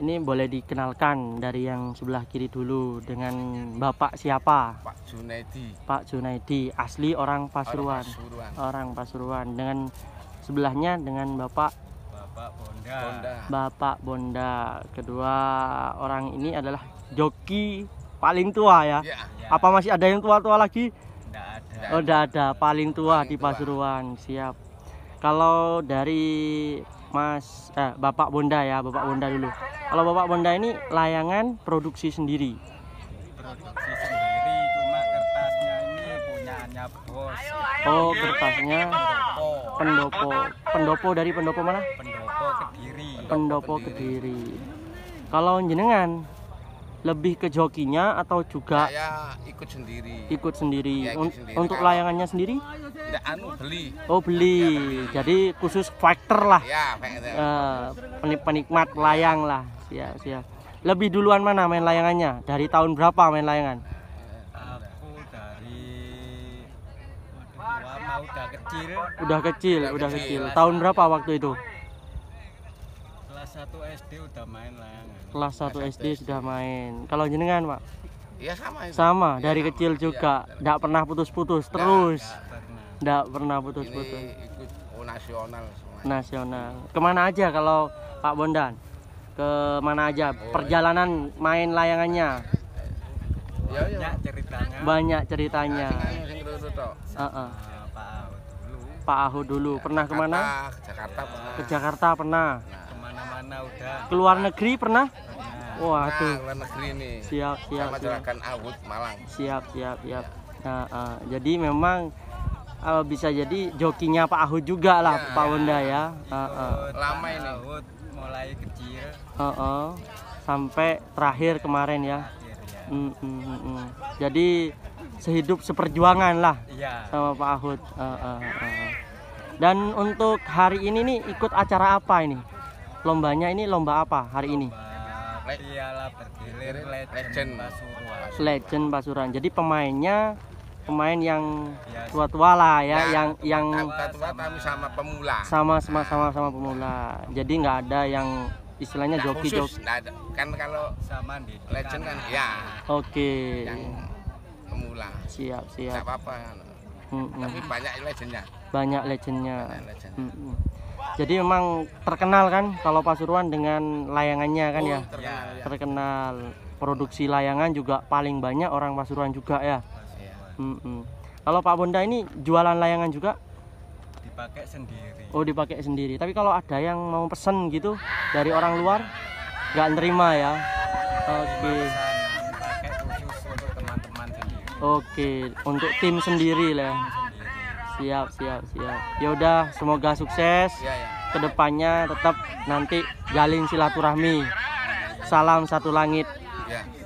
ini boleh dikenalkan dari yang sebelah kiri dulu dengan Bapak siapa? Pak Junaidi. Pak Junaidi, asli orang Pasuruan. Orang Pasuruan. Orang Pasuruan. Dengan sebelahnya dengan Bapak Bapak Bonda. Bonda. Bapak Bonda. Kedua orang ini adalah joki paling tua ya. ya. Apa masih ada yang tua-tua lagi? Tidak ada. Oh, tidak ada. Paling tua paling di Pasuruan. Tua. Siap. Kalau dari Mas eh, Bapak Bonda ya, Bapak Bonda dulu. Kalau Bapak Bonda ini layangan produksi sendiri. Produksi sendiri cuma kertasnya ini punyanya bos. Oh, kertasnya pendopo. Pendopo dari pendopo mana? Pendopo Kediri. Pendopo Kediri. Kalau jenengan lebih ke jokinya atau juga saya ikut sendiri ikut sendiri, ya, ikut sendiri. untuk layangannya sendiri Nggak, anu beli oh beli ya, jadi khusus fighter lah ya, uh, penik penikmat layang lah Ya. siap lebih duluan mana main layangannya dari tahun berapa main layangan aku dari udah mau udah kecil udah kecil udah, kecil. tahun berapa waktu itu kelas 1 SD udah main lah kelas 1 SD, SD sudah main kalau jenengan pak Iya sama itu. sama ya, dari sama, kecil iya, juga tidak ya, pernah putus-putus terus tidak pernah putus-putus ikut oh, nasional semuanya. nasional kemana aja kalau Pak Bondan kemana aja oh, iya. perjalanan ya. main layangannya ya, ya. banyak ceritanya banyak ceritanya uh -uh. Pak Ahu dulu. Pernah Jakarta, kemana? Ke Jakarta pernah. Ke Jakarta pernah. Nah pernah udah. Keluar negeri pernah? Wah nah, tuh. luar negeri nih. Siap, siap. Sama juragan Awut Malang. Siap, siap, siap. Nah, uh, jadi memang uh, bisa jadi jokinya Pak Ahud juga lah ya, Pak Wenda ya. Uh, uh. Lama ini. Ahud mulai kecil. Uh, uh. Sampai terakhir kemarin ya. Terakhir, ya. Mm, mm, mm, mm. Jadi sehidup seperjuangan lah ya. sama Pak Ahud. Uh, uh, uh. Dan untuk hari ini nih ikut acara apa ini? Lombanya ini lomba apa hari lomba ini? Piala bergilir Legend Pasuruan. Legend Pasuruan. Jadi pemainnya pemain yang iya. tua-tua lah ya, nah, yang tua, yang tua sama sama pemula. Sama sama nah. sama sama pemula. Jadi nggak ada yang istilahnya nah, joki joki. kan kalau sama di legend kan ya. Oke. Yang pemula. Siap siap. Gak apa-apa. Mm -mm. Tapi banyak legendnya. Banyak legendnya. Banyak legend. mm -mm jadi memang terkenal kan kalau Pasuruan dengan layangannya kan ya oh, terkenal, ya. terkenal produksi layangan juga paling banyak orang Pasuruan juga ya hmm, hmm. kalau Pak Bonda ini jualan layangan juga dipakai sendiri oh dipakai sendiri tapi kalau ada yang mau pesen gitu dari orang luar nggak nerima ya oke okay. oke okay. untuk tim sendiri lah ya siap siap siap yaudah semoga sukses iya, iya. kedepannya tetap nanti jalin silaturahmi salam satu langit iya.